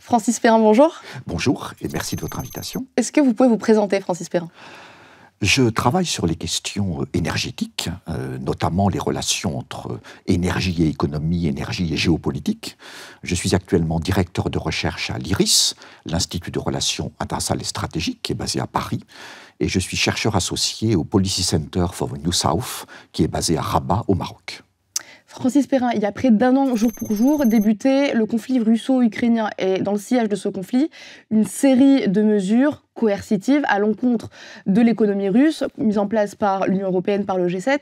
Francis Perrin, bonjour. Bonjour et merci de votre invitation. Est-ce que vous pouvez vous présenter, Francis Perrin je travaille sur les questions euh, énergétiques, euh, notamment les relations entre euh, énergie et économie, énergie et géopolitique. Je suis actuellement directeur de recherche à l'IRIS, l'Institut de relations internationales et stratégiques, qui est basé à Paris, et je suis chercheur associé au Policy Center for the New South, qui est basé à Rabat, au Maroc. Francis Perrin, il y a près d'un an, jour pour jour, débutait le conflit russo-ukrainien et dans le sillage de ce conflit, une série de mesures coercitive à l'encontre de l'économie russe, mise en place par l'Union européenne, par le G7,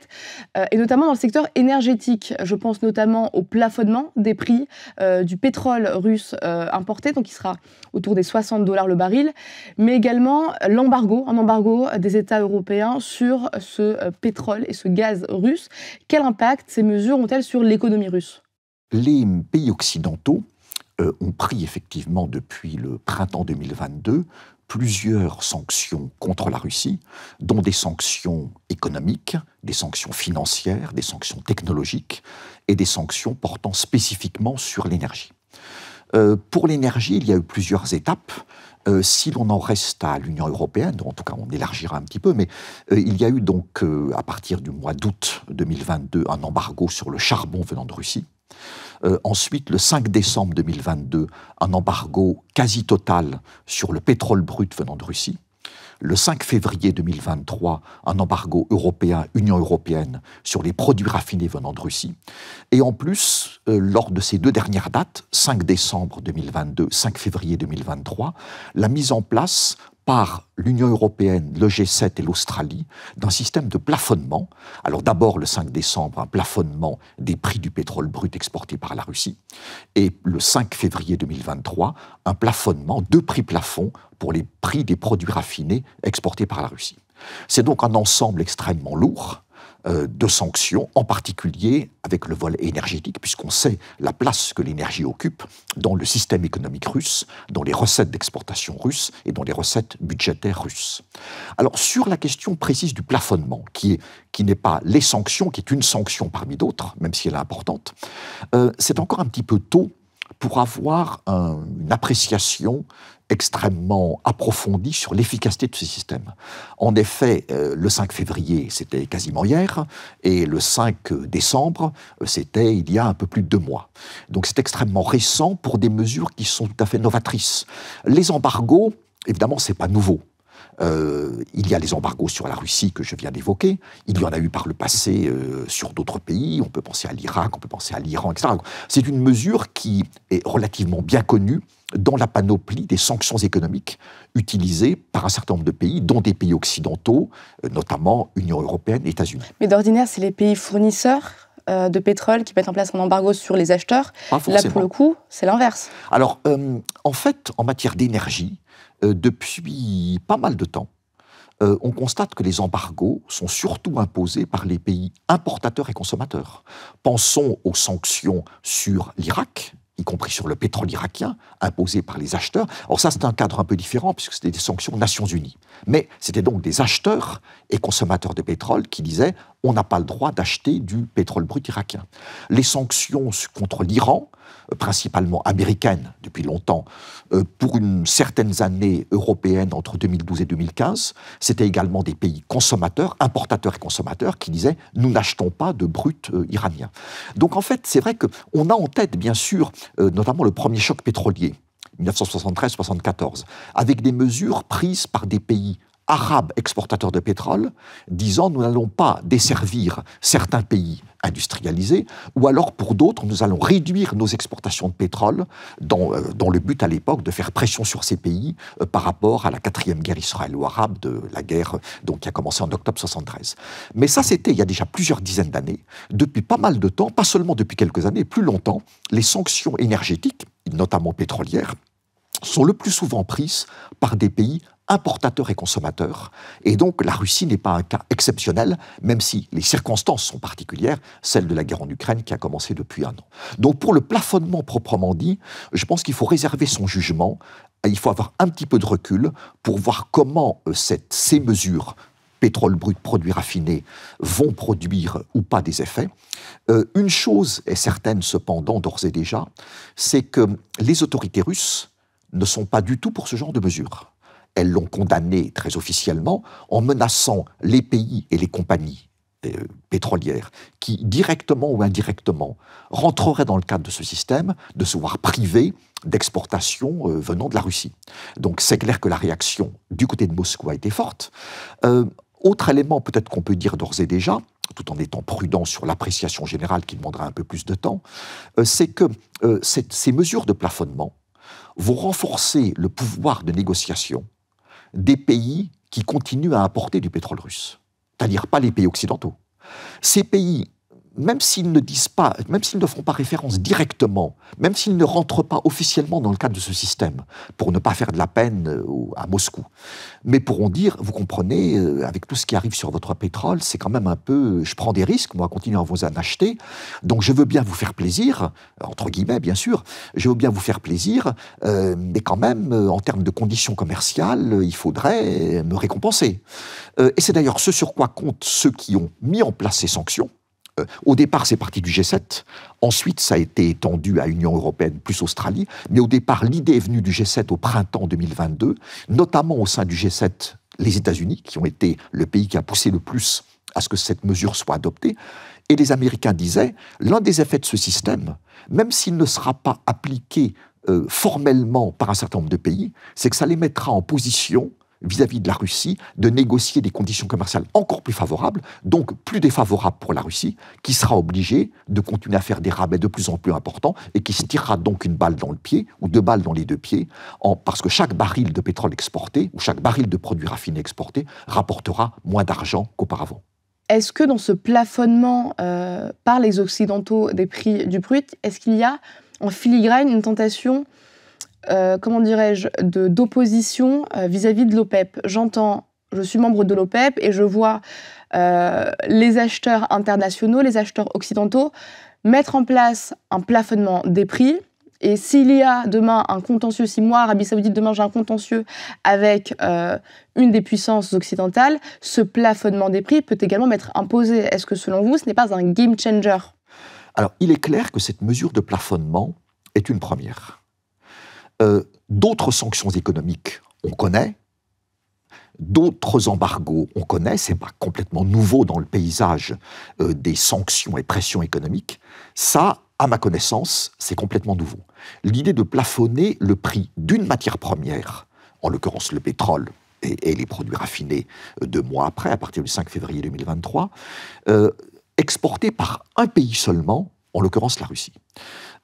euh, et notamment dans le secteur énergétique. Je pense notamment au plafonnement des prix euh, du pétrole russe euh, importé, donc qui sera autour des 60 dollars le baril, mais également l'embargo, un embargo des États européens sur ce pétrole et ce gaz russe. Quel impact ces mesures ont-elles sur l'économie russe Les pays occidentaux ont pris effectivement depuis le printemps 2022 plusieurs sanctions contre la Russie, dont des sanctions économiques, des sanctions financières, des sanctions technologiques et des sanctions portant spécifiquement sur l'énergie. Euh, pour l'énergie, il y a eu plusieurs étapes. Euh, si l'on en reste à l'Union européenne, en tout cas on élargira un petit peu, mais euh, il y a eu donc à partir du mois d'août 2022 un embargo sur le charbon venant de Russie. Euh, ensuite, le 5 décembre 2022, un embargo quasi total sur le pétrole brut venant de Russie. Le 5 février 2023, un embargo européen, Union européenne, sur les produits raffinés venant de Russie. Et en plus, euh, lors de ces deux dernières dates, 5 décembre 2022, 5 février 2023, la mise en place par l'Union européenne, le G7 et l'Australie d'un système de plafonnement. Alors d'abord le 5 décembre, un plafonnement des prix du pétrole brut exporté par la Russie, et le 5 février 2023, un plafonnement, deux prix plafonds pour les prix des produits raffinés exportés par la Russie. C'est donc un ensemble extrêmement lourd euh, de sanctions, en particulier avec le vol énergétique, puisqu'on sait la place que l'énergie occupe dans le système économique russe, dans les recettes d'exportation russes et dans les recettes budgétaires russes. Alors sur la question précise du plafonnement, qui est qui n'est pas les sanctions, qui est une sanction parmi d'autres, même si elle est importante, euh, c'est encore un petit peu tôt pour avoir une appréciation extrêmement approfondie sur l'efficacité de ce système. En effet, euh, le 5 février, c'était quasiment hier, et le 5 décembre, euh, c'était il y a un peu plus de deux mois. Donc c'est extrêmement récent pour des mesures qui sont tout à fait novatrices. Les embargos, évidemment, ce n'est pas nouveau. Euh, il y a les embargos sur la Russie que je viens d'évoquer. Il y en a eu par le passé euh, sur d'autres pays. On peut penser à l'Irak, on peut penser à l'Iran, etc. C'est une mesure qui est relativement bien connue dans la panoplie des sanctions économiques utilisées par un certain nombre de pays, dont des pays occidentaux, euh, notamment Union européenne et États-Unis. Mais d'ordinaire, c'est les pays fournisseurs de pétrole qui mettent en place un embargo sur les acheteurs. Là, pour le coup, c'est l'inverse. Alors, en fait, en matière d'énergie, euh, depuis pas mal de temps, euh, on constate que les embargos sont surtout imposés par les pays importateurs et consommateurs. Pensons aux sanctions sur l'Irak, y compris sur le pétrole irakien, imposées par les acheteurs. Alors ça, c'est un cadre un peu différent, puisque c'était des sanctions Nations Unies. Mais c'était donc des acheteurs et consommateurs de pétrole qui disaient, on n'a pas le droit d'acheter du pétrole brut irakien. Les sanctions contre l'Iran, euh, principalement américaines depuis longtemps, euh, pour une certaines années européennes entre 2012 et 2015, c'était également des pays consommateurs, importateurs et consommateurs, qui disaient nous n'achetons pas de brut euh, iranien. Donc en fait, c'est vrai qu'on a en tête, bien sûr, notamment le premier choc pétrolier. 1973-74, avec des mesures prises par des pays arabes exportateurs de pétrole, disant nous n'allons pas desservir certains pays industrialisés, ou alors pour d'autres, nous allons réduire nos exportations de pétrole dans, euh, le but à l'époque de faire pression sur ces pays euh, par rapport à la quatrième guerre israélo-arabe, de la guerre euh, donc, qui a commencé en octobre 1973. Mais ça, c'était il y a déjà plusieurs dizaines d'années. Depuis pas mal de temps, pas seulement depuis quelques années, plus longtemps, les sanctions énergétiques, notamment pétrolières, sont le plus souvent prises par des pays importateur et consommateurs. Et donc la Russie n'est pas un cas exceptionnel, même si les circonstances sont particulières, celles de la guerre en Ukraine qui a commencé depuis un an. Donc pour le plafonnement proprement dit, je pense qu'il faut réserver son jugement, il faut avoir un petit peu de recul pour voir comment euh, ces mesures pétrole brut, produits raffinés, vont produire ou pas des effets. Euh, une chose est certaine cependant d'ores et déjà, c'est que les autorités russes ne sont pas du tout pour ce genre de mesures elles l'ont condamné très officiellement en menaçant les pays et les compagnies euh, pétrolières qui, directement ou indirectement, rentreraient dans le cadre de ce système de se voir privés d'exportations euh, venant de la Russie. Donc c'est clair que la réaction du côté de Moscou a été forte. Euh, autre élément peut-être qu'on peut dire d'ores et déjà, tout en étant prudent sur l'appréciation générale qui demandera un peu plus de temps, c'est que ces mesures de plafonnement vont renforcer le pouvoir de négociation des pays qui continuent à importer du pétrole russe, c'est-à-dire pas les pays occidentaux. Ces pays même s'ils ne disent pas, même s'ils ne font pas référence directement, même s'ils ne rentrent pas officiellement dans le cadre de ce système, pour ne pas faire de la peine euh, à Moscou, mais pourront dire, vous comprenez, euh, avec tout ce qui arrive sur votre pétrole, c'est quand même un peu, je prends des risques, moi, continuer à vous en acheter, donc je veux bien vous faire plaisir, entre guillemets, bien sûr, je veux bien vous faire plaisir, euh, mais quand même, en termes de conditions commerciales, il faudrait me récompenser. et c'est d'ailleurs ce sur quoi comptent ceux qui ont mis en place ces sanctions, au départ, c'est parti du G7. Ensuite, ça a été étendu à Union européenne plus Australie. Mais au départ, l'idée est venue du G7 au printemps 2022, notamment au sein du G7, les États-Unis, qui ont été le pays qui a poussé le plus à ce que cette mesure soit adoptée. Et les Américains disaient, l'un des effets de ce système, même s'il ne sera pas appliqué euh, formellement par un certain nombre de pays, c'est que ça les mettra en position vis-à-vis de la Russie de négocier des conditions commerciales encore plus favorables, donc plus défavorables pour la Russie, qui sera obligée de continuer à faire des rabais de plus en plus importants et qui se tirera donc une balle dans le pied ou deux balles dans les deux pieds, parce que chaque baril de pétrole exporté ou chaque baril de produits raffinés exportés rapportera moins d'argent qu'auparavant. Est-ce que dans ce plafonnement euh, par les Occidentaux des prix du brut, est-ce qu'il y a en filigrane une tentation euh, comment dirais-je, d'opposition euh, vis-à-vis de l'OPEP. E J'entends, je suis membre de l'OPEP e et je vois euh, les acheteurs internationaux, les acheteurs occidentaux mettre en place un plafonnement des prix. Et s'il y a demain un contentieux, si moi, Arabie Saoudite, demain j'ai un contentieux avec une des puissances occidentales, ce plafonnement des prix peut également m'être imposé. Est-ce que selon vous, ce n'est pas un game changer Alors, il est clair que cette mesure de plafonnement est une première. Euh, d'autres sanctions économiques, on connaît. D'autres embargos, on connaît, c'est pas complètement nouveau dans le paysage euh, des sanctions et pressions économiques. Ça, à ma connaissance, c'est complètement nouveau. L'idée de plafonner le prix d'une matière première, en l'occurrence le pétrole et, les produits raffinés euh, deux mois après, à partir du 5 février 2023, exporté par un pays seulement, en l'occurrence la Russie.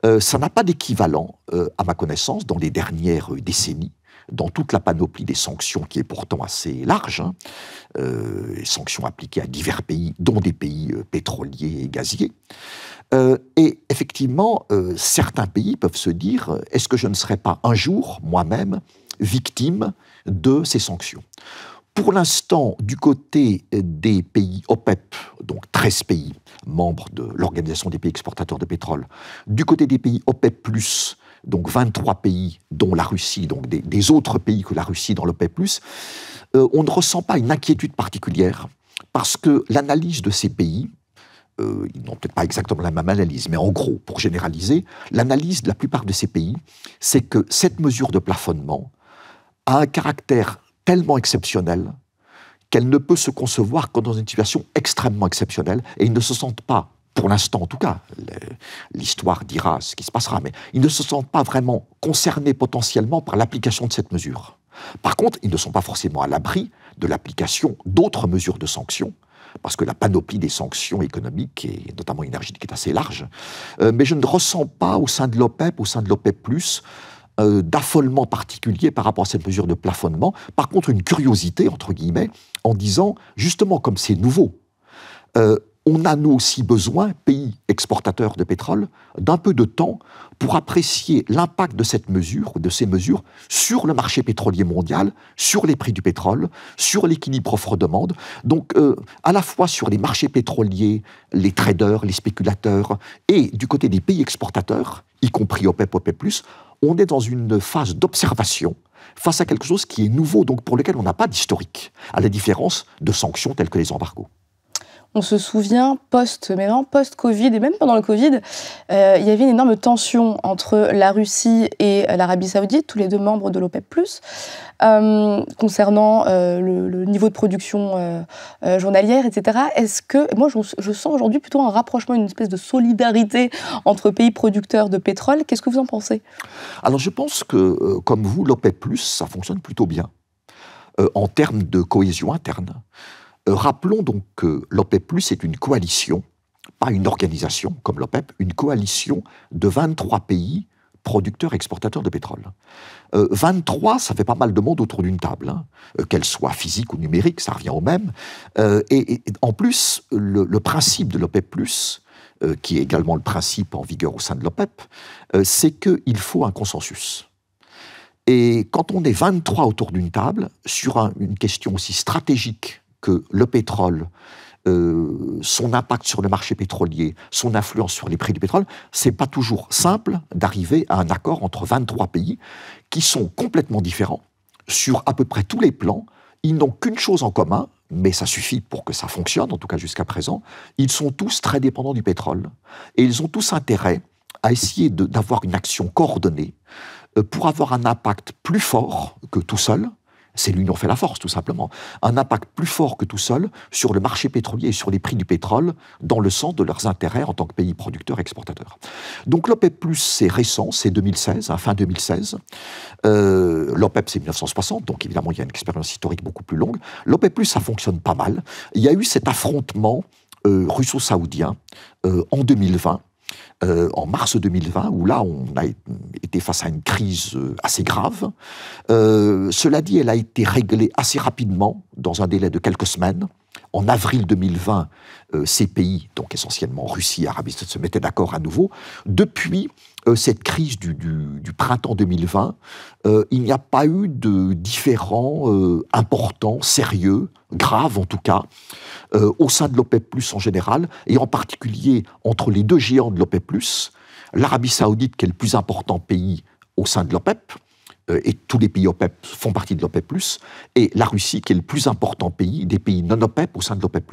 Euh, ça n'a pas d'équivalent, euh, à ma connaissance, dans les dernières décennies, dans toute la panoplie des sanctions qui est pourtant assez large, hein. euh, sanctions appliquées à divers pays, dont des pays pétroliers et gaziers. et effectivement, certains pays peuvent se dire, est-ce que je ne serai pas un jour, moi-même, victime de ces sanctions pour l'instant, du côté euh, des pays OPEP, donc 13 pays membres de l'Organisation des pays exportateurs de pétrole, du côté des pays OPEP, donc 23 pays, dont la Russie, donc des, autres pays que la Russie dans l'OPEP, euh, on ne ressent pas une inquiétude particulière parce que l'analyse de ces pays, euh, ils n'ont peut-être pas exactement la même analyse, mais en gros, pour généraliser, l'analyse de la plupart de ces pays, c'est que cette mesure de plafonnement a un caractère tellement exceptionnelle qu'elle ne peut se concevoir que dans une situation extrêmement exceptionnelle, et ils ne se sentent pas, pour l'instant en tout cas, l'histoire dira ce qui se passera, mais ils ne se sentent pas vraiment concernés potentiellement par l'application de cette mesure. Par contre, ils ne sont pas forcément à l'abri de l'application d'autres mesures de sanctions, parce que la panoplie des sanctions économiques et notamment énergétiques est assez large. Euh, mais je ne ressens pas au sein de l'OPEP, au sein de l'OPEP, euh, d'affolement particulier par rapport à cette mesure de plafonnement. Par contre, une curiosité, entre guillemets, en disant, justement, comme c'est nouveau, euh, on a nous aussi besoin, pays exportateurs de pétrole, d'un peu de temps pour apprécier l'impact de cette mesure, de ces mesures, sur le marché pétrolier mondial, sur les prix du pétrole, sur l'équilibre offre-demande. Donc, euh, à la fois sur les marchés pétroliers, les traders, les spéculateurs, et du côté des pays exportateurs, y compris OPEP, OPEP+, on est dans une phase d'observation face à quelque chose qui est nouveau, donc pour lequel on n'a pas d'historique, à la différence de sanctions telles que les embargos on se souvient post, mais post-Covid et même pendant le Covid, euh, il y avait une énorme tension entre la Russie et l'Arabie Saoudite, tous les deux membres de l'OPEP+, euh, concernant euh, le, niveau de production journalière, etc. Est-ce que moi je, je sens aujourd'hui plutôt un rapprochement, une espèce de solidarité entre pays producteurs de pétrole. Qu'est-ce que vous en pensez Alors je pense que, comme vous, l'OPEP+, ça fonctionne plutôt bien en termes de cohésion interne. Euh, rappelons donc que l'OPEP, est une coalition, pas une organisation comme l'OPEP, une coalition de 23 pays producteurs exportateurs de pétrole. 23, euh, ça fait pas mal de monde autour d'une table, hein. euh, qu'elle soit physique ou numérique, ça revient au même. et, en plus, le, principe de l'OPEP, qui est également le principe en vigueur au sein de l'OPEP, c'est qu'il faut un consensus. Et quand on est 23 autour d'une table, sur une question aussi stratégique que le pétrole, euh, son impact sur le marché pétrolier, son influence sur les prix du pétrole, c'est pas toujours simple d'arriver à un accord entre 23 pays qui sont complètement différents sur à peu près tous les plans. Ils n'ont qu'une chose en commun, mais ça suffit pour que ça fonctionne, en tout cas jusqu'à présent. Ils sont tous très dépendants du pétrole et ils ont tous intérêt à essayer d'avoir une action coordonnée euh, pour avoir un impact plus fort que tout seul, c'est l'union fait la force, tout simplement. Un impact plus fort que tout seul sur le marché pétrolier et sur les prix du pétrole, dans le sens de leurs intérêts en tant que pays producteur exportateur. Donc l'OPEP, c'est récent, c'est 2016, hein, fin 2016. Euh, L'OPEP, c'est 1960, donc évidemment, il y a une expérience historique beaucoup plus longue. L'OPEP, ça fonctionne pas mal. Il y a eu cet affrontement euh, russo-saoudien euh, en 2020 euh, en mars 2020, où là, on a été face à une crise euh, assez grave. Euh, cela dit, elle a été réglée assez rapidement, dans un délai de quelques semaines. En avril 2020, ces pays, donc essentiellement Russie et Arabie Saoudite, se mettaient d'accord à nouveau. Depuis cette crise du, printemps 2020, il n'y a pas eu de différents importants, sérieux, graves en tout cas, euh, au sein de l'OPEP en général, et en particulier entre les deux géants de l'OPEP l'Arabie Saoudite, qui est le plus important pays au sein de l'OPEP, euh, et tous les pays OPEP font partie de l'OPEP, et la Russie, qui est le plus important pays des pays non-OPEP au sein de l'OPEP.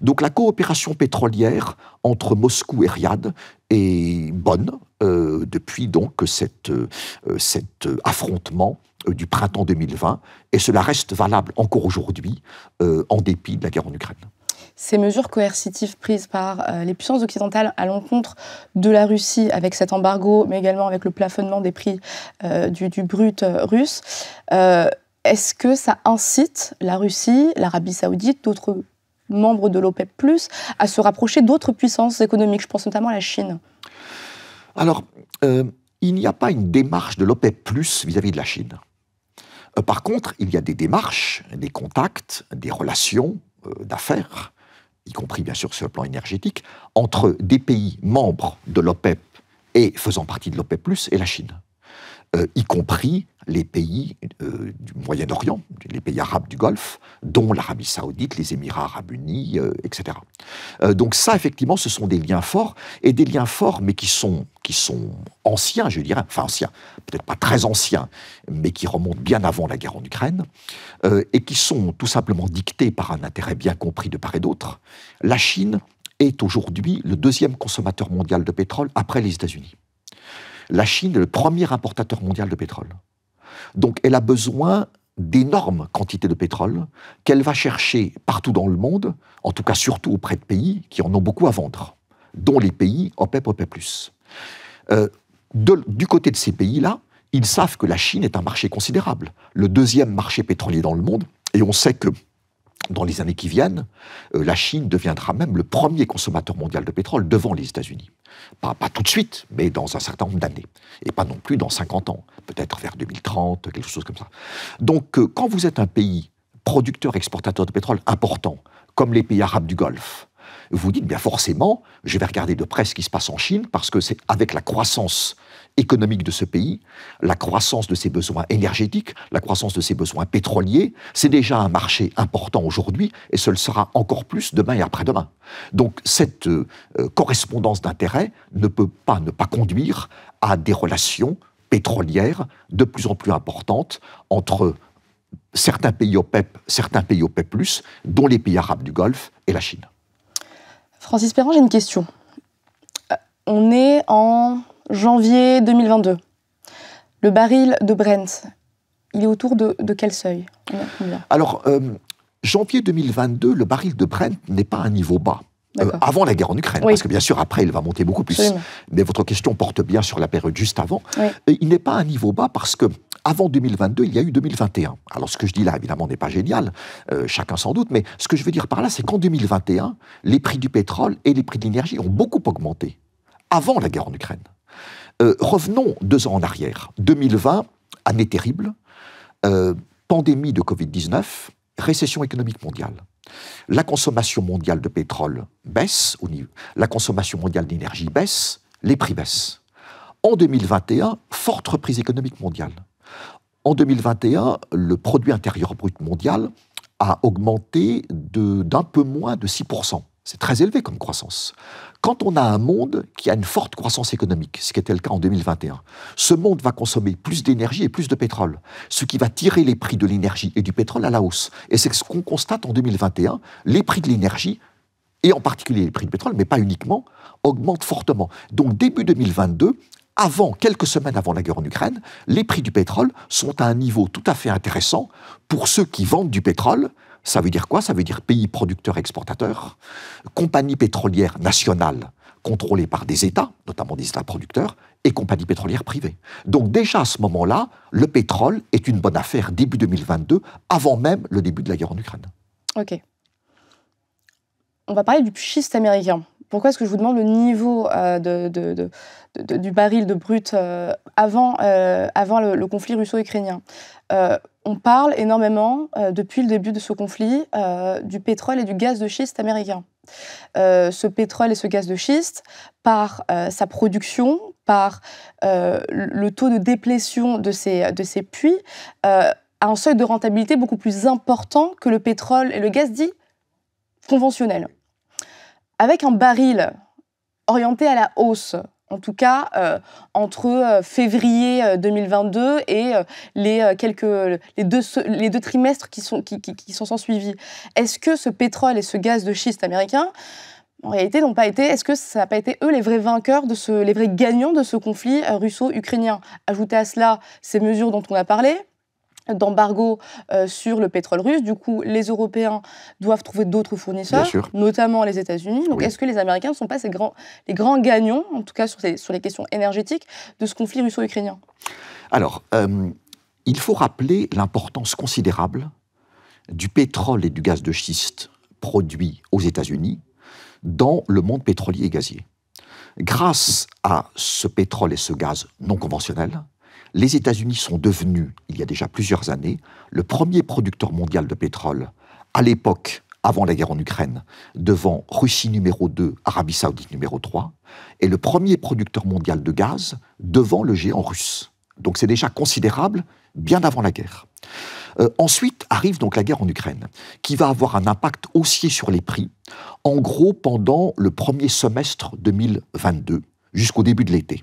Donc la coopération pétrolière entre Moscou et Riyad est bonne, euh, depuis donc euh, cet euh, affrontement du printemps 2020, et cela reste valable encore aujourd'hui, en dépit de la guerre en Ukraine. Ces mesures coercitives prises par les puissances occidentales à l'encontre de la Russie, avec cet embargo, mais également avec le plafonnement des prix du, du, brut russe, est-ce que ça incite la Russie, l'Arabie saoudite, d'autres membres de l'OPEP, à se rapprocher d'autres puissances économiques Je pense notamment à la Chine. Alors, euh, il n'y a pas une démarche de l'OPEP vis-à-vis de la Chine. Euh, par contre, il y a des démarches, des contacts, des relations euh, d'affaires, y compris bien sûr sur le plan énergétique, entre des pays membres de l'OPEP et faisant partie de l'OPEP Plus et la Chine. Euh, y compris les pays euh, du Moyen-Orient, les pays arabes du Golfe, dont l'Arabie saoudite, les Émirats arabes unis, euh, etc. donc ça, effectivement, ce sont des liens forts, et des liens forts, mais qui sont, qui sont anciens, je dirais, enfin anciens, peut-être pas très anciens, mais qui remontent bien avant la guerre en Ukraine, et qui sont tout simplement dictés par un intérêt bien compris de part et d'autre. La Chine est aujourd'hui le deuxième consommateur mondial de pétrole après les États-Unis. La Chine est le premier importateur mondial de pétrole. Donc elle a besoin d'énormes quantités de pétrole qu'elle va chercher partout dans le monde, en tout cas surtout auprès de pays qui en ont beaucoup à vendre, dont les pays OPEP, OPEP+. Euh, du côté de ces pays-là, ils savent que la Chine est un marché considérable, le deuxième marché pétrolier dans le monde, et on sait que dans les années qui viennent, euh, la Chine deviendra même le premier consommateur mondial de pétrole devant les États-Unis. Pas, tout de suite, mais dans un certain nombre d'années. Et pas non plus dans 50 ans, peut-être vers 2030, quelque chose comme ça. Donc euh, quand vous êtes un pays producteur, exportateur de pétrole important, comme les pays arabes du Golfe, vous dites bien forcément, je vais regarder de près ce qui se passe en Chine, parce que c'est avec la croissance économique de ce pays, la croissance de ses besoins énergétiques, la croissance de ses besoins pétroliers. C'est déjà un marché important aujourd'hui et ce le sera encore plus demain et après-demain. Donc cette euh, euh, correspondance d'intérêts ne peut pas ne pas conduire à des relations pétrolières de plus en plus importantes entre certains pays au PEP, e certains pays au OPEP+, e dont les pays arabes du Golfe et la Chine. Francis Perrin, j'ai une question. Euh, on est en janvier 2022. Le baril de Brent, il est autour de, quel seuil Alors, euh, janvier 2022, le baril de Brent n'est pas à un niveau bas. Euh, avant la guerre en Ukraine, parce que bien sûr après il va monter beaucoup plus. Mais votre question porte bien sur la période juste avant. Euh, il n'est pas à un niveau bas parce que avant 2022, il y a eu 2021. Alors ce que je dis là, évidemment, n'est pas génial, chacun sans doute, mais ce que je veux dire par là, c'est qu'en 2021, les prix du pétrole et les prix de l'énergie ont beaucoup augmenté avant la guerre en Ukraine. Euh, revenons deux ans en arrière. 2020, année terrible, euh, pandémie de Covid-19, récession économique mondiale. La consommation mondiale de pétrole baisse, au niveau, la consommation mondiale d'énergie baisse, les prix baissent. En 2021, forte reprise économique mondiale. En 2021, le produit intérieur brut mondial a augmenté d'un peu moins de 6%. C'est très élevé comme croissance. Quand on a un monde qui a une forte croissance économique, ce qui était le cas en 2021, ce monde va consommer plus d'énergie et plus de pétrole, ce qui va tirer les prix de l'énergie et du pétrole à la hausse. Et c'est ce qu'on constate en 2021, les prix de l'énergie, et en particulier les prix de pétrole, mais pas uniquement, augmentent fortement. Donc début 2022, avant, quelques semaines avant la guerre en Ukraine, les prix du pétrole sont à un niveau tout à fait intéressant pour ceux qui vendent du pétrole ça veut dire quoi Ça veut dire pays producteur-exportateur, compagnie pétrolière nationale contrôlée par des États, notamment des États producteurs, et compagnie pétrolière privée. Donc déjà à ce moment-là, le pétrole est une bonne affaire début 2022, avant même le début de la guerre en Ukraine. Ok. On va parler du schiste américain. Pourquoi est-ce que je vous demande le niveau euh, du baril de brut euh, avant, euh, avant le conflit russo-ukrainien on parle énormément, euh, depuis le début de ce conflit, euh, du pétrole et du gaz de schiste américain. Euh, ce pétrole et ce gaz de schiste, par sa production, par le taux de déplétion de ces, de ces puits, a un seuil de rentabilité beaucoup plus important que le pétrole et le gaz dit conventionnel. Avec un baril orienté à la hausse en tout cas euh, entre euh, février 2022 euh, et les quelques les deux trimestres qui sont qui, qui, qui sont suivis. Est-ce que ce pétrole et ce gaz de schiste américain en réalité, n'ont pas été. Est-ce que ça n'a pas été eux les vrais vainqueurs de ce, les vrais gagnants de ce conflit russo-ukrainien Ajoutez à cela ces mesures dont on a parlé, d'embargo euh, sur le pétrole russe. Du coup, les Européens doivent trouver d'autres fournisseurs, notamment les États-Unis. Donc, est-ce que les Américains ne sont pas ces grands, les grands gagnants, en tout cas sur, les questions énergétiques, de ce conflit russo-ukrainien Alors, euh, il faut rappeler l'importance considérable du pétrole et du gaz de schiste produits aux États-Unis dans le monde pétrolier et gazier. Grâce à ce pétrole et ce gaz non conventionnel, les États-Unis sont devenus, il y a déjà plusieurs années, le premier producteur mondial de pétrole. À l'époque, avant la guerre en Ukraine, devant Russie numéro 2, Arabie saoudite numéro 3, et le premier producteur mondial de gaz devant le géant russe. Donc c'est déjà considérable, bien avant la guerre. Euh, ensuite arrive donc la guerre en Ukraine, qui va avoir un impact haussier sur les prix, en gros pendant le premier semestre 2022, jusqu'au début de l'été.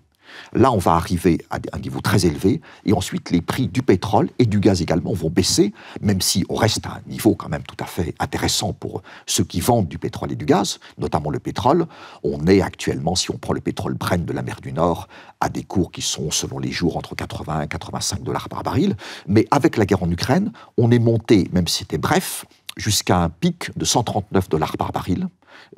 Là, on va arriver à un niveau très élevé, et ensuite les prix du pétrole et du gaz également vont baisser, même si on reste à un niveau quand même tout à fait intéressant pour ceux qui vendent du pétrole et du gaz, notamment le pétrole. On est actuellement, si on prend le pétrole Brent de la mer du Nord, à des cours qui sont, selon les jours, entre 80 et 85 dollars par baril. Mais avec la guerre en Ukraine, on est monté, même si c'était bref, jusqu'à un pic de 139 dollars par baril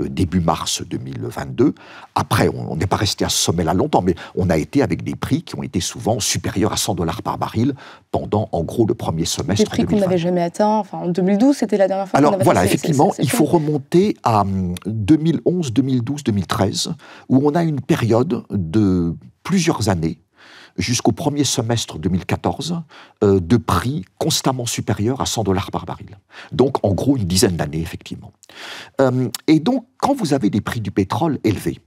euh, début mars 2022. Après, on n'est pas resté à ce sommet-là longtemps, mais on a été avec des prix qui ont été souvent supérieurs à 100 dollars par baril pendant, en gros, le premier semestre. Des prix qu'on n'avait jamais atteint. Enfin, en 2012, c'était la dernière fois. Alors avait voilà, effectivement, il faut remonter à 2011, 2012, 2013, où on a une période de plusieurs années jusqu'au premier semestre 2014 euh, de prix constamment supérieurs à 100 dollars par baril. Donc en gros une dizaine d'années effectivement. Euh, et donc quand vous avez des prix du pétrole élevés,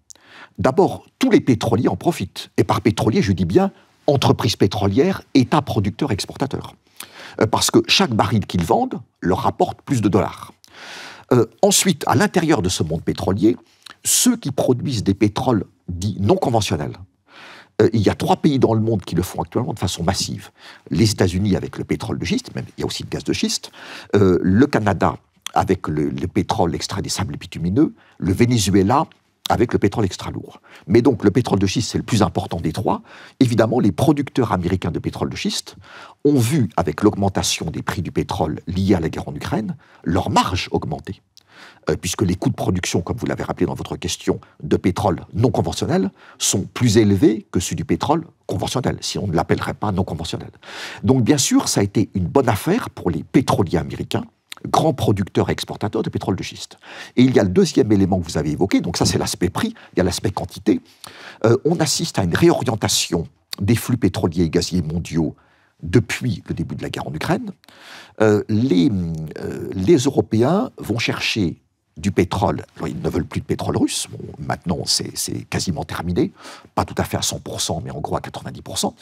d'abord tous les pétroliers en profitent. Et par pétrolier je dis bien entreprise pétrolière, État producteur-exportateur. Euh, parce que chaque baril qu'ils vendent leur rapporte plus de dollars. ensuite, à l'intérieur de ce monde pétrolier, ceux qui produisent des pétroles dits non conventionnels, euh, il y a trois pays dans le monde qui le font actuellement de façon massive. Les États-Unis avec le pétrole de schiste, même il y a aussi le gaz de schiste, euh, le Canada avec le, pétrole extrait des sables bitumineux, le Venezuela avec le pétrole extra lourd. Mais donc le pétrole de schiste, c'est le plus important des trois. Évidemment, les producteurs américains de pétrole de schiste ont vu, avec l'augmentation des prix du pétrole liée à la guerre en Ukraine, leur marge augmenter. Euh, puisque les coûts de production, comme vous l'avez rappelé dans votre question, de pétrole non conventionnel sont plus élevés que ceux du pétrole conventionnel, si on ne l'appellerait pas non conventionnel. Donc bien sûr, ça a été une bonne affaire pour les pétroliers américains, grands producteurs et exportateurs de pétrole de schiste. Et il y a le deuxième élément que vous avez évoqué, donc ça c'est l'aspect prix, il y a l'aspect quantité. Euh, on assiste à une réorientation des flux pétroliers et gaziers mondiaux depuis le début de la guerre en Ukraine, euh, euh, les, Européens vont chercher du pétrole. ils ne veulent plus de pétrole russe. maintenant, c'est quasiment terminé. Pas tout à fait à 100%, mais en gros à 90%.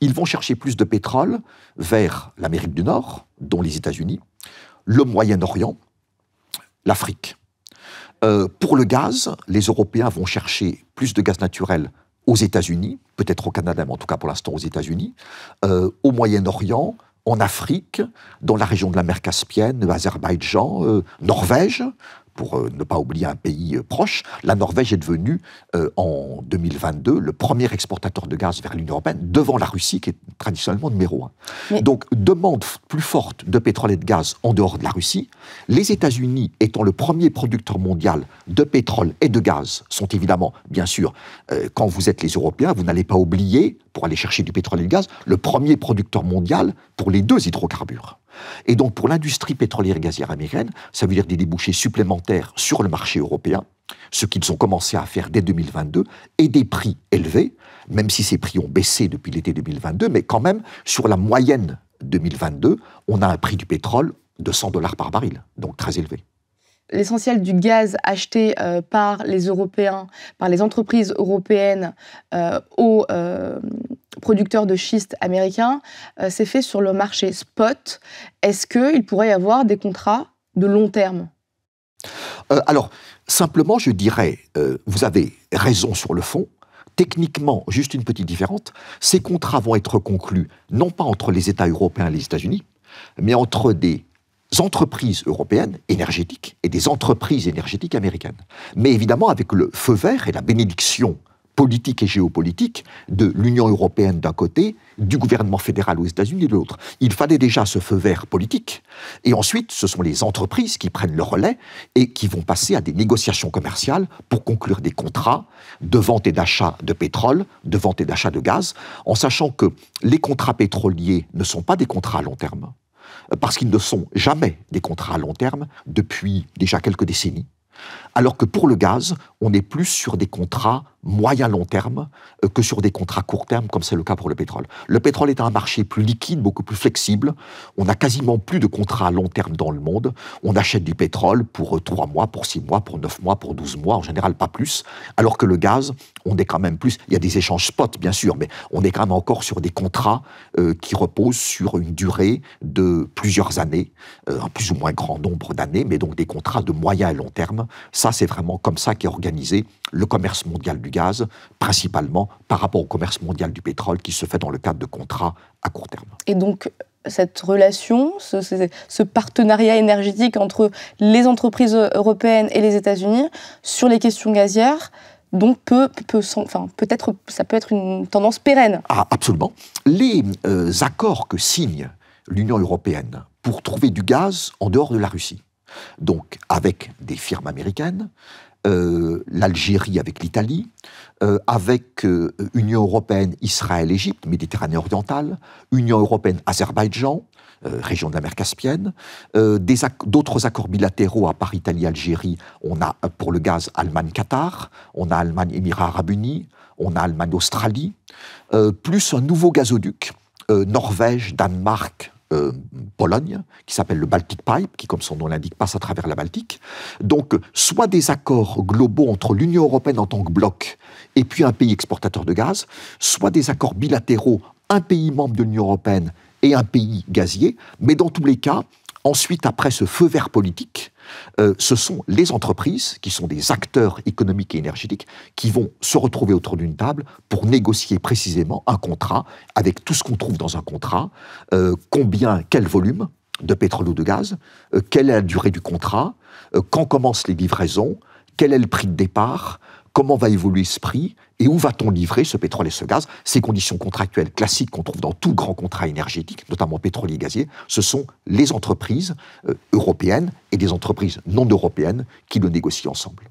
Ils vont chercher plus de pétrole vers l'Amérique du Nord, dont les États-Unis, le Moyen-Orient, l'Afrique. Euh, pour le gaz, les Européens vont chercher plus de gaz naturel aux États-Unis, peut-être au Canada, mais en tout cas pour l'instant aux États-Unis, euh, au Moyen-Orient, en Afrique, dans la région de la mer Caspienne, Azerbaïdjan, euh, Norvège, pour euh, ne pas oublier un pays euh, proche, la Norvège est devenue euh, en 2022 le premier exportateur de gaz vers l'Union européenne, devant la Russie qui est traditionnellement numéro un. Donc demande plus forte de pétrole et de gaz en dehors de la Russie. Les États-Unis, étant le premier producteur mondial de pétrole et de gaz, sont évidemment, bien sûr, quand vous êtes les Européens, vous n'allez pas oublier, pour aller chercher du pétrole et du gaz, le premier producteur mondial pour les deux hydrocarbures. Et donc pour l'industrie pétrolière et gazière américaine, ça veut dire des débouchés supplémentaires sur le marché européen, ce qu'ils ont commencé à faire dès 2022, et des prix élevés, même si ces prix ont baissé depuis l'été 2022, mais quand même, sur la moyenne 2022, on a un prix du pétrole de 100 dollars par baril, donc très élevé l'essentiel du gaz acheté euh, par les Européens, par les entreprises européennes euh, au... Euh, producteur de schiste américain euh, s'est fait sur le marché spot. Est-ce qu'il pourrait y avoir des contrats de long terme euh, Alors, simplement, je dirais, euh, vous avez raison sur le fond. Techniquement, juste une petite différence, ces contrats vont être conclus non pas entre les États européens et les États-Unis, mais entre des entreprises européennes énergétiques et des entreprises énergétiques américaines. Mais évidemment, avec le feu vert et la bénédiction politique et géopolitique de l'Union européenne d'un côté, du gouvernement fédéral aux États-Unis de l'autre. Il fallait déjà ce feu vert politique. Et ensuite, ce sont les entreprises qui prennent le relais et qui vont passer à des négociations commerciales pour conclure des contrats de vente et d'achat de pétrole, de vente et d'achat de gaz, en sachant que les contrats pétroliers ne sont pas des contrats à long terme, euh, parce qu'ils ne sont jamais des contrats à long terme depuis déjà quelques décennies. Alors que pour le gaz, on est plus sur des contrats moyen long terme euh, que sur des contrats court terme comme c'est le cas pour le pétrole. Le pétrole est un marché plus liquide, beaucoup plus flexible. On n'a quasiment plus de contrats à long terme dans le monde. On achète du pétrole pour euh, trois mois, pour six mois, pour neuf mois, pour 12 mois, en général pas plus. Alors que le gaz, on est quand même plus... Il y a des échanges spot, bien sûr, mais on est quand même encore sur des contrats euh, qui reposent sur une durée de plusieurs années, un plus ou moins grand nombre d'années, mais donc des contrats de moyen et long terme. Ça, c'est vraiment comme ça qui est organisé le commerce mondial du gaz, principalement par rapport au commerce mondial du pétrole qui se fait dans le cadre de contrats à court terme. Et donc, cette relation, ce, partenariat énergétique entre les entreprises européennes et les États-Unis sur les questions gazières. Donc peut, peut, enfin, peut être, ça peut être une tendance pérenne. Ah, absolument. Les euh, accords que signe l'Union européenne pour trouver du gaz en dehors de la Russie, donc avec des firmes américaines, euh, l'Algérie avec l'Italie, euh, avec euh, Union européenne, Israël, Égypte, Méditerranée orientale, Union européenne, Azerbaïdjan, région de la mer Caspienne, d'autres accords bilatéraux à part Italie, Algérie, on a pour le gaz Allemagne-Qatar, on a Allemagne-Émirats arabes unis, on a Allemagne-Australie, plus un nouveau gazoduc, Norvège, Danemark, euh, Pologne, qui s'appelle le Baltic Pipe, qui, comme son nom l'indique, passe à travers la Baltique. Donc, soit des accords globaux entre l'Union européenne en tant que bloc et puis un pays exportateur de gaz, soit des accords bilatéraux, un pays membre de l'Union européenne et un pays gazier, mais dans tous les cas, ensuite, après ce feu vert politique, euh, ce sont les entreprises, qui sont des acteurs économiques et énergétiques, qui vont se retrouver autour d'une table pour négocier précisément un contrat avec tout ce qu'on trouve dans un contrat, euh, combien, quel volume de pétrole ou de gaz, euh, quelle est la durée du contrat, quand commencent les livraisons, quel est le prix de départ, comment va évoluer ce prix et où va-t-on livrer ce pétrole et ce gaz Ces conditions contractuelles classiques qu'on trouve dans tout grand contrat énergétique, notamment pétrolier et gazier, ce sont les entreprises euh, européennes et des entreprises non européennes qui le négocient ensemble.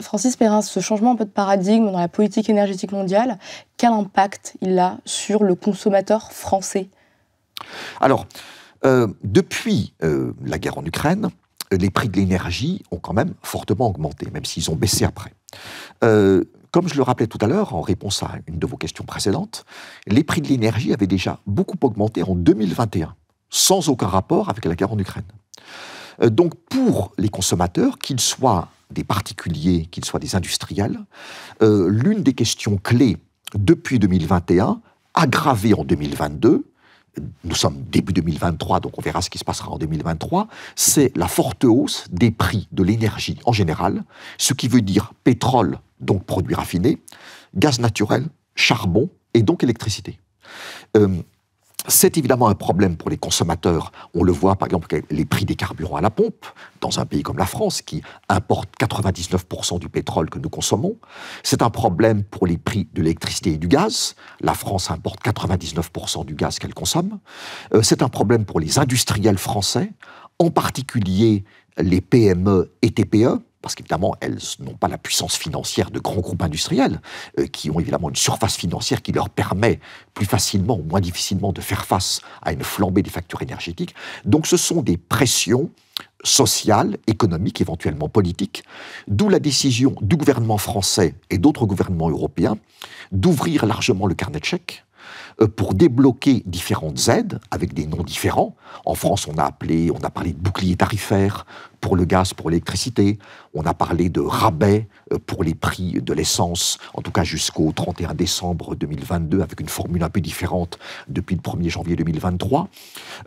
Francis Perrin, ce changement de paradigme dans la politique énergétique mondiale, quel impact il a sur le consommateur français Alors, euh, depuis euh, la guerre en Ukraine, les prix de l'énergie ont quand même fortement augmenté, même s'ils ont baissé après. Euh, comme je le rappelais tout à l'heure, en réponse à une de vos questions précédentes, les prix de l'énergie avaient déjà beaucoup augmenté en 2021, sans aucun rapport avec la guerre en Ukraine. Euh, donc pour les consommateurs, qu'ils soient des particuliers, qu'ils soient des industriels, euh, l'une des questions clés depuis 2021, aggravée en 2022, nous sommes début 2023, donc on verra ce qui se passera en 2023, c'est la forte hausse des prix de l'énergie en général, ce qui veut dire pétrole, donc produits raffinés, gaz naturel, charbon et donc électricité. Euh, c'est évidemment un problème pour les consommateurs. On le voit par exemple les prix des carburants à la pompe, dans un pays comme la France, qui importe 99% du pétrole que nous consommons. C'est un problème pour les prix de l'électricité et du gaz. La France importe 99% du gaz qu'elle consomme. Euh, c'est un problème pour les industriels français, en particulier les PME et TPE parce qu'évidemment, elles n'ont pas la puissance financière de grands groupes industriels, euh, qui ont évidemment une surface financière qui leur permet plus facilement ou moins difficilement de faire face à une flambée des factures énergétiques. Donc ce sont des pressions sociales, économiques, éventuellement politiques, d'où la décision du gouvernement français et d'autres gouvernements européens d'ouvrir largement le carnet de chèques euh, pour débloquer différentes aides avec des noms différents. En France, on a appelé, on a parlé de boucliers tarifaire pour le gaz, pour l'électricité. On a parlé de rabais euh, pour les prix de l'essence, en tout cas jusqu'au 31 décembre 2022, avec une formule un peu différente depuis le 1er janvier 2023.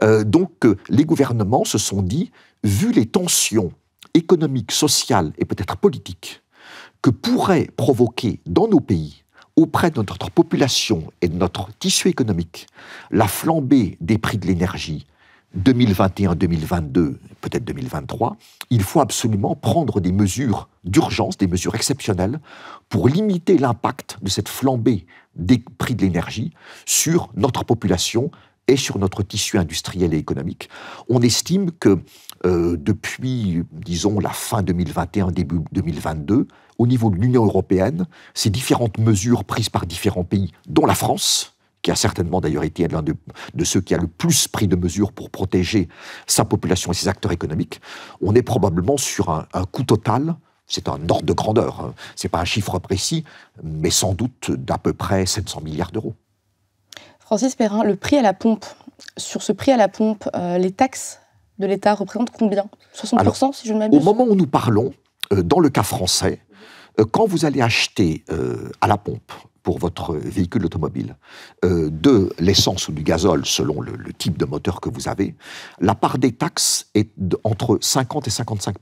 Euh, donc, les gouvernements se sont dit, vu les tensions économiques, sociales et peut-être politiques que pourraient provoquer dans nos pays auprès de notre population et de notre tissu économique la flambée des prix de l'énergie 2021, 2022, peut-être 2023, il faut absolument prendre des mesures d'urgence, des mesures exceptionnelles, pour limiter l'impact de cette flambée des prix de l'énergie sur notre population, sur notre tissu industriel et économique. On estime que euh, depuis, disons, la fin 2021, début 2022, au niveau de l'Union européenne, ces différentes mesures prises par différents pays, dont la France, qui a certainement d'ailleurs été l'un de, ceux qui a le plus pris de mesures pour protéger sa population et ses acteurs économiques, on est probablement sur un, coût total. C'est un ordre de grandeur, ce hein. c'est pas un chiffre précis, mais sans doute d'à peu près 700 milliards d'euros. Francis Perrin, le prix à la pompe. Sur ce prix à la pompe, euh, les taxes de l'État représentent combien 60% si je ne m'abuse Au moment où nous parlons, euh, dans le cas français, euh, quand vous allez acheter à la pompe pour votre véhicule automobile de l'essence ou du gazole selon le, type de moteur que vous avez, la part des taxes est entre 50 et 55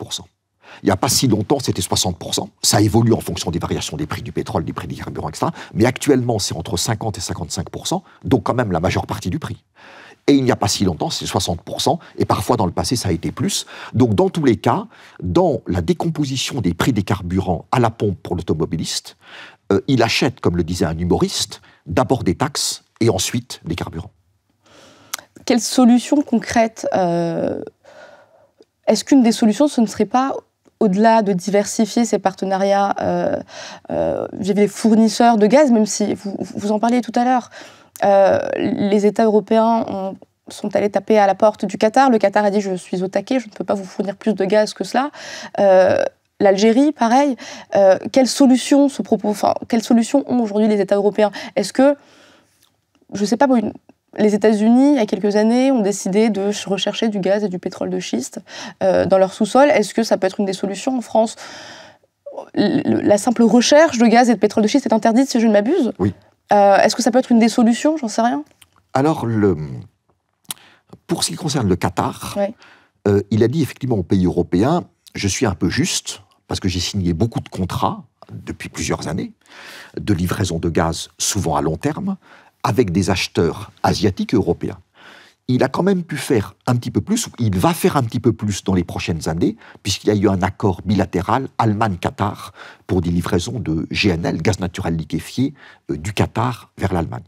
il n'y a pas si longtemps, c'était 60%. Ça évolue en fonction des variations des prix du pétrole, des prix des carburants, etc. Mais actuellement, c'est entre 50 et 55%, donc quand même la majeure partie du prix. Et il n'y a pas si longtemps, c'est 60%, et parfois dans le passé, ça a été plus. Donc dans tous les cas, dans la décomposition des prix des carburants à la pompe pour l'automobiliste, euh, il achète, comme le disait un humoriste, d'abord des taxes et ensuite des carburants. Quelle solution concrète euh, Est-ce qu'une des solutions, ce ne serait pas au-delà de diversifier ses partenariats via euh, euh, les fournisseurs de gaz, même si vous, vous en parliez tout à l'heure, euh, les États européens sont allés taper à la porte du Qatar. Le Qatar a dit je suis au taquet, je ne peux pas vous fournir plus de gaz que cela. L'Algérie, pareil. quelles solutions quelles ont aujourd'hui les États européens Est-ce que je ne sais pas, pour une, les États-Unis, il y a quelques années, ont décidé de rechercher du gaz et du pétrole de schiste euh, dans leur sous-sol. Est-ce que ça peut être une des solutions en France La simple recherche de gaz et de pétrole de schiste est interdite, si je ne m'abuse. Oui. Euh, est-ce que ça peut être une des solutions J'en sais rien. Alors, le... pour ce qui concerne le Qatar, euh, il a dit effectivement aux pays européens, je suis un peu juste, parce que j'ai signé beaucoup de contrats depuis plusieurs années, de livraison de gaz souvent à long terme, avec des acheteurs asiatiques et européens. Il a quand même pu faire un petit peu plus, ou il va faire un petit peu plus dans les prochaines années, puisqu'il y a eu un accord bilatéral Allemagne-Qatar pour des livraisons de GNL, gaz naturel liquéfié, euh, du Qatar vers l'Allemagne.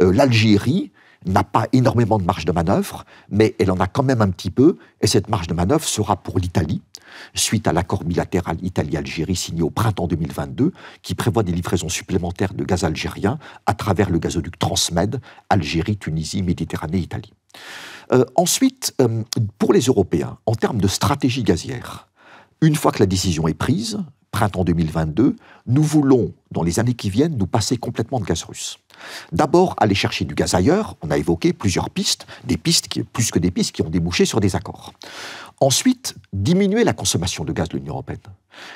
Euh, L'Algérie n'a pas énormément de marge de manœuvre, mais elle en a quand même un petit peu, et cette marge de manœuvre sera pour l'Italie, suite à l'accord bilatéral Italie-Algérie signé au printemps 2022, qui prévoit des livraisons supplémentaires de gaz algérien à travers le gazoduc Transmed, Algérie, Tunisie, Méditerranée, Italie. Euh, ensuite, euh, pour les Européens, en termes de stratégie gazière, une fois que la décision est prise, printemps 2022, nous voulons, dans les années qui viennent, nous passer complètement de gaz russe. D'abord, aller chercher du gaz ailleurs. On a évoqué plusieurs pistes, des pistes plus que des pistes qui ont débouché sur des accords. Ensuite, diminuer la consommation de gaz de l'Union européenne.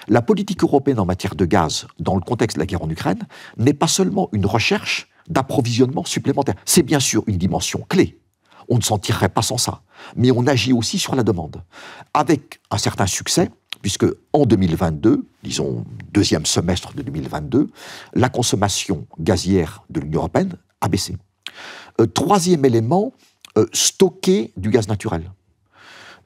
La politique européenne en matière de gaz, dans le contexte de la guerre en Ukraine, n'est pas seulement une recherche d'approvisionnement supplémentaire. C'est bien sûr une dimension clé. On ne s'en tirerait pas sans ça. Mais on agit aussi sur la demande. Avec un certain succès, puisque en 2022, disons deuxième semestre de 2022, la consommation gazière de l'Union européenne a baissé. Euh, troisième élément, euh, stocker du gaz naturel,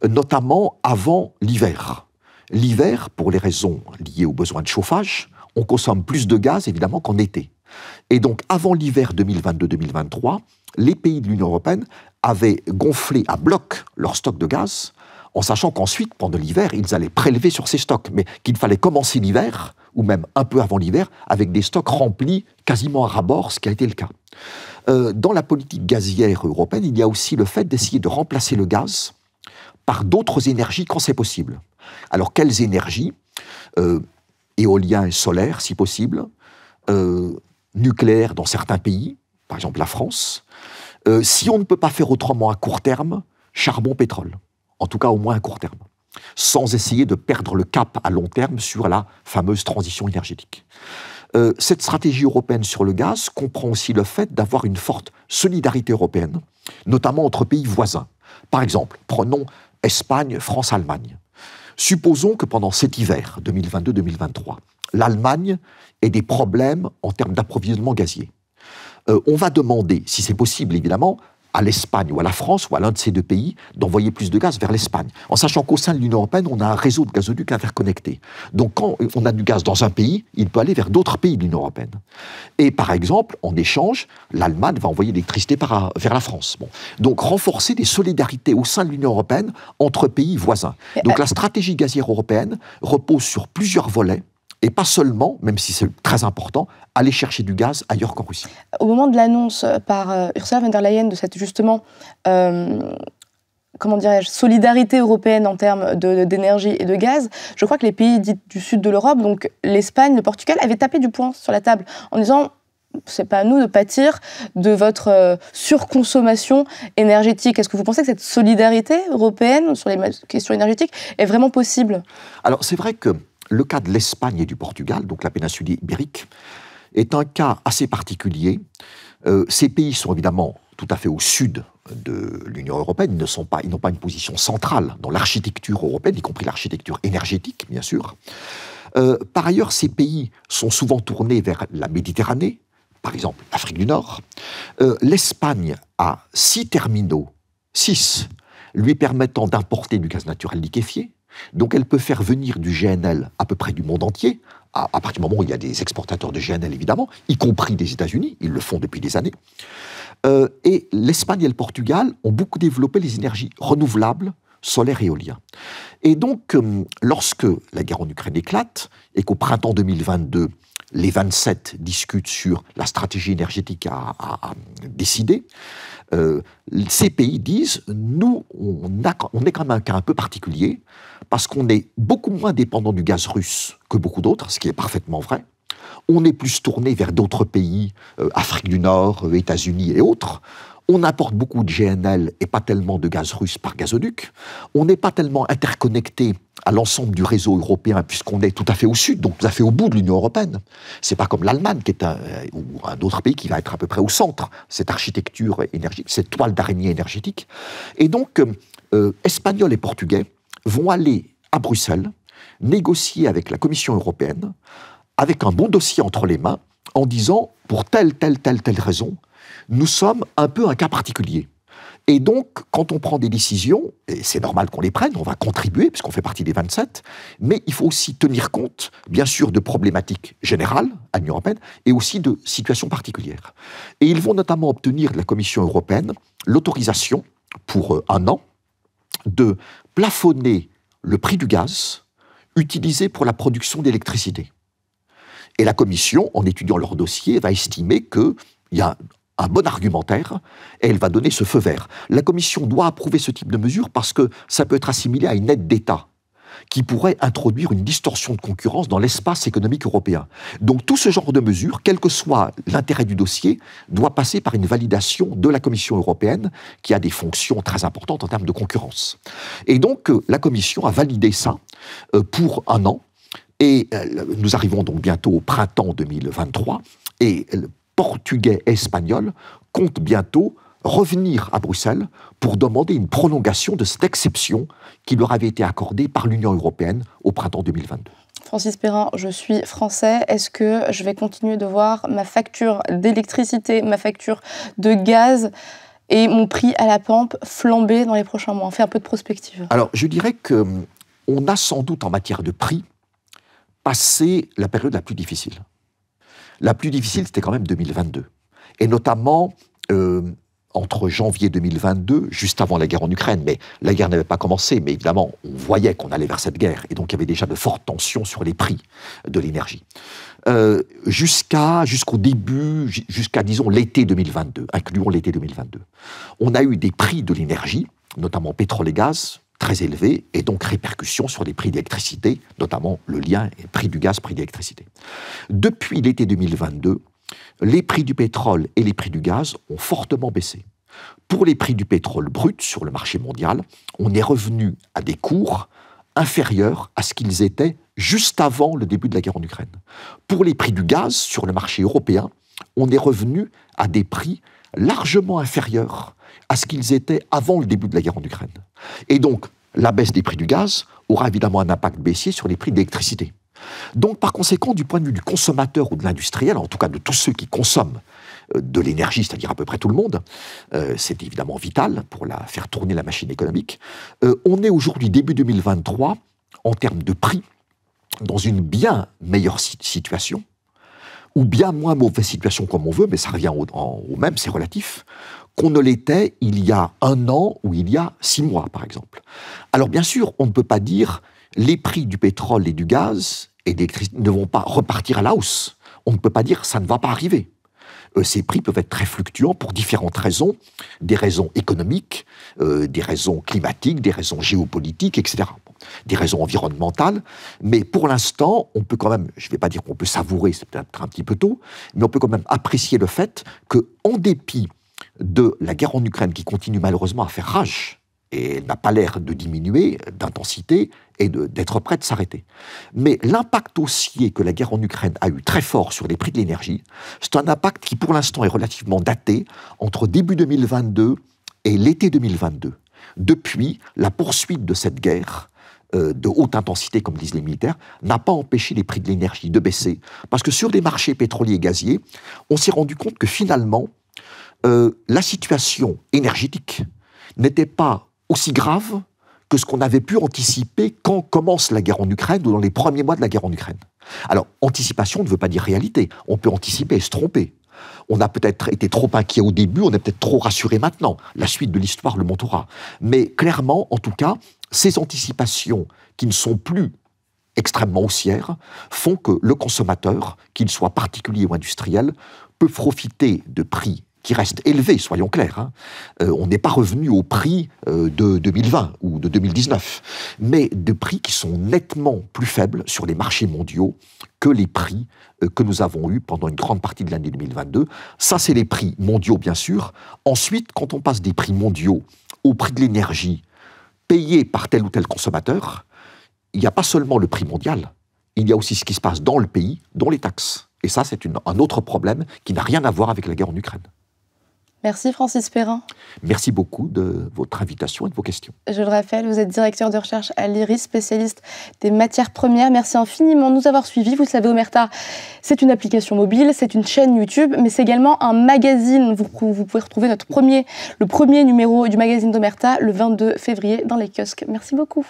euh, notamment avant l'hiver. L'hiver, pour les raisons liées aux besoins de chauffage, on consomme plus de gaz évidemment qu'en été. Et donc avant l'hiver 2022-2023, les pays de l'Union européenne avaient gonflé à bloc leur stock de gaz en sachant qu'ensuite, pendant l'hiver, ils allaient prélever sur ces stocks, mais qu'il fallait commencer l'hiver, ou même un peu avant l'hiver, avec des stocks remplis quasiment à rabord, ce qui a été le cas. Euh, dans la politique gazière européenne, il y a aussi le fait d'essayer de remplacer le gaz par d'autres énergies quand c'est possible. Alors quelles énergies euh, Éolien et solaire, si possible, euh, nucléaire dans certains pays, par exemple la France. Euh, si on ne peut pas faire autrement à court terme, charbon-pétrole en tout cas au moins à court terme, sans essayer de perdre le cap à long terme sur la fameuse transition énergétique. Euh, cette stratégie européenne sur le gaz comprend aussi le fait d'avoir une forte solidarité européenne, notamment entre pays voisins. Par exemple, prenons Espagne, France, Allemagne. Supposons que pendant cet hiver 2022-2023, l'Allemagne ait des problèmes en termes d'approvisionnement gazier. Euh, on va demander, si c'est possible évidemment, à l'Espagne ou à la France ou à l'un de ces deux pays d'envoyer plus de gaz vers l'Espagne, en sachant qu'au sein de l'Union européenne, on a un réseau de gazoducs interconnectés. Donc quand on a du gaz dans un pays, il peut aller vers d'autres pays de l'Union européenne. Et par exemple, en échange, l'Allemagne va envoyer l'électricité vers la France. Donc renforcer des solidarités au sein de l'Union européenne entre pays voisins. Donc euh, la stratégie gazière européenne repose sur plusieurs volets et pas seulement, même si c'est très important, aller chercher du gaz ailleurs qu'en Russie. Au moment de l'annonce par euh, Ursula von der Leyen de cette justement euh, comment dirais-je, solidarité européenne en termes d'énergie et de gaz, je crois que les pays du sud de l'Europe, donc l'Espagne, le Portugal, avaient tapé du poing sur la table en disant c'est pas à nous de pâtir de votre euh, surconsommation énergétique. Est-ce que vous pensez que cette solidarité européenne sur les questions énergétiques est vraiment possible Alors c'est vrai que le cas de l'Espagne et du Portugal, donc la péninsule ibérique, est un cas assez particulier. Euh, ces pays sont évidemment tout à fait au sud de l'Union européenne, ils ne pas, n'ont pas une position centrale dans l'architecture européenne, y compris l'architecture énergétique, bien sûr. Euh, par ailleurs, ces pays sont souvent tournés vers la Méditerranée, par exemple l'Afrique du Nord. Euh, L'Espagne a six terminaux, six, lui permettant d'importer du gaz naturel liquéfié, donc elle peut faire venir du GNL à peu près du monde entier, à, partir du moment où il y a des exportateurs de GNL évidemment, y compris des États-Unis, ils le font depuis des années. Euh, et l'Espagne et le Portugal ont beaucoup développé les énergies renouvelables, solaire et éolien. Et donc, euh, lorsque la guerre en Ukraine éclate et qu'au printemps 2022, les 27 discutent sur la stratégie énergétique à, décider. Euh, ces pays disent, nous, on, on est quand même un cas un peu particulier, parce qu'on est beaucoup moins dépendant du gaz russe que beaucoup d'autres, ce qui est parfaitement vrai. On est plus tourné vers d'autres pays, euh, Afrique du Nord, euh, États-Unis et autres. On apporte beaucoup de GNL et pas tellement de gaz russe par gazoduc. On n'est pas tellement interconnecté à l'ensemble du réseau européen, puisqu'on est tout à fait au sud, donc tout à fait au bout de l'Union européenne. C'est pas comme l'Allemagne, qui est un, euh, ou un autre pays qui va être à peu près au centre, cette architecture énergétique, cette toile d'araignée énergétique. Et donc, euh, euh, Espagnols et Portugais vont aller à Bruxelles négocier avec la Commission européenne, avec un bon dossier entre les mains, en disant, pour telle, telle, telle, telle raison, nous sommes un peu un cas particulier. Et donc, quand on prend des décisions, et c'est normal qu'on les prenne, on va contribuer, puisqu'on fait partie des 27, mais il faut aussi tenir compte, bien sûr, de problématiques générales à l'Union européenne, et aussi de situations particulières. Et ils vont notamment obtenir de la Commission européenne l'autorisation, pour euh, un an, de plafonner le prix du gaz utilisé pour la production d'électricité. Et la Commission, en étudiant leur dossier, va estimer qu'il y a un bon argumentaire et elle va donner ce feu vert. La Commission doit approuver ce type de mesure parce que ça peut être assimilé à une aide d'État qui pourrait introduire une distorsion de concurrence dans l'espace économique européen. Donc tout ce genre de mesure, quel que soit l'intérêt du dossier, doit passer par une validation de la Commission européenne, qui a des fonctions très importantes en termes de concurrence. Et donc euh, la Commission a validé ça euh, pour un an, et euh, nous arrivons donc bientôt au printemps 2023, et portugais et espagnols comptent bientôt revenir à Bruxelles pour demander une prolongation de cette exception qui leur avait été accordée par l'Union européenne au printemps 2022. Francis Perrin, je suis français. Est-ce que je vais continuer de voir ma facture d'électricité, ma facture de gaz et mon prix à la pompe flamber dans les prochains mois On fait un peu de prospective. Alors, je dirais que hum, on a sans doute en matière de prix passé la période la plus difficile. La plus difficile, c'était quand même 2022. Et notamment, euh, entre janvier 2022, juste avant la guerre en Ukraine, mais la guerre n'avait pas commencé, mais évidemment, on voyait qu'on allait vers cette guerre, et donc il y avait déjà de fortes tensions sur les prix de l'énergie. Euh, jusqu'à, jusqu'au début, jusqu'à, disons, l'été 2022, incluons l'été 2022, on a eu des prix de l'énergie, notamment pétrole et gaz, très élevé et donc répercussions sur les prix d'électricité, notamment le lien prix du gaz, prix d'électricité. Depuis l'été 2022, les prix du pétrole et les prix du gaz ont fortement baissé. Pour les prix du pétrole brut sur le marché mondial, on est revenu à des cours inférieurs à ce qu'ils étaient juste avant le début de la guerre en Ukraine. Pour les prix du gaz sur le marché européen, on est revenu à des prix largement inférieurs à ce qu'ils étaient avant le début de la guerre en Ukraine. Et donc, la baisse des prix du gaz aura évidemment un impact baissier sur les prix d'électricité. Donc, par conséquent, du point de vue du consommateur ou de l'industriel, en tout cas de tous ceux qui consomment euh, de l'énergie, c'est-à-dire à peu près tout le monde, euh, c'est évidemment vital pour la, faire tourner la machine économique. Euh, on est aujourd'hui, début 2023, en termes de prix, dans une bien meilleure situation, ou bien moins mauvaise situation comme on veut, mais ça revient au même, c'est relatif, qu'on ne l'était il y a un an ou il y a six mois, par exemple. Alors bien sûr, on ne peut pas dire les prix du pétrole et du gaz et d'électricité ne vont pas repartir à la hausse. On ne peut pas dire ça ne va pas arriver. Euh, ces prix peuvent être très fluctuants pour différentes raisons, des raisons économiques, euh, des raisons climatiques, des raisons géopolitiques, etc. Des raisons environnementales. Mais pour l'instant, on peut quand même, je ne vais pas dire qu'on peut savourer, c'est peut-être un petit peu tôt, mais on peut quand même apprécier le fait que, en dépit de la guerre en Ukraine qui continue malheureusement à faire rage et n'a pas l'air de diminuer d'intensité et d'être prête à s'arrêter. Mais l'impact haussier que la guerre en Ukraine a eu très fort sur les prix de l'énergie, c'est un impact qui pour l'instant est relativement daté entre début 2022 et l'été 2022. Depuis, la poursuite de cette guerre euh, de haute intensité, comme disent les militaires, n'a pas empêché les prix de l'énergie de baisser. Parce que sur les marchés pétroliers et gaziers, on s'est rendu compte que finalement, euh, la situation énergétique n'était pas aussi grave que ce qu'on avait pu anticiper quand commence la guerre en Ukraine ou dans les premiers mois de la guerre en Ukraine. Alors, anticipation ne veut pas dire réalité. On peut anticiper et se tromper. On a peut-être été trop inquiet au début, on est peut-être trop rassuré maintenant. La suite de l'histoire le montrera. Mais clairement, en tout cas, ces anticipations qui ne sont plus extrêmement haussières font que le consommateur, qu'il soit particulier ou industriel, peut profiter de prix qui reste élevé, soyons clairs. Hein. Euh, on n'est pas revenu au prix euh, de 2020 ou de 2019, mais de prix qui sont nettement plus faibles sur les marchés mondiaux que les prix euh, que nous avons eus pendant une grande partie de l'année 2022. Ça, c'est les prix mondiaux, bien sûr. Ensuite, quand on passe des prix mondiaux au prix de l'énergie payé par tel ou tel consommateur, il n'y a pas seulement le prix mondial, il y a aussi ce qui se passe dans le pays, dont les taxes. Et ça, c'est un autre problème qui n'a rien à voir avec la guerre en Ukraine. Merci Francis Perrin. Merci beaucoup de votre invitation et de vos questions. Je le rappelle, vous êtes directeur de recherche à l'IRIS, spécialiste des matières premières. Merci infiniment de nous avoir suivis. Vous le savez, Omerta, c'est une application mobile, c'est une chaîne YouTube, mais c'est également un magazine. Vous, pouvez retrouver notre premier, le premier numéro du magazine d'Omerta le 22 février dans les kiosques. Merci beaucoup.